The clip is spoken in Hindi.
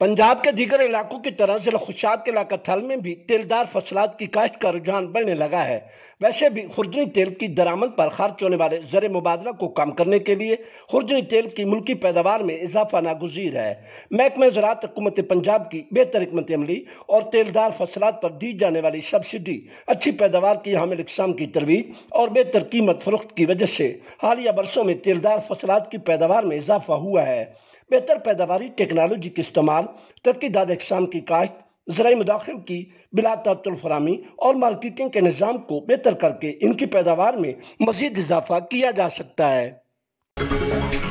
पंजाब के दीगर इलाकों की तरह जिला खुशाब के इलाका थल में भी तेलदार फसलात की काश्त का रुझान बढ़ने लगा है वैसे भी खुर्दनी तेल की दरामद पर खर्च होने वाले जर मुबादला को कम करने के लिए खुर्दनी तेल की मुल्की पैदावार में इजाफा नागजीर है महकमे ज़रात हुकूमत पंजाब की बेहतर हमत अमली और तेलदार फसलात पर दी जाने वाली सब्सिडी अच्छी पैदावार की हामिल इकसाम की तरवीज और बेहतर कीमत फरोख्त की वजह से हालिया बरसों में तेलदार फसलात की पैदावार में इजाफा हुआ है बेहतर पैदावारी टेक्नोलॉजी के इस्तेमाल तरक्कीदार अकसाम की काश्त जरा मुदाखिल की बिला फरहमी और मार्केटिंग के निज़ाम को बेहतर करके इनकी पैदावार में मजीद इजाफा किया जा सकता है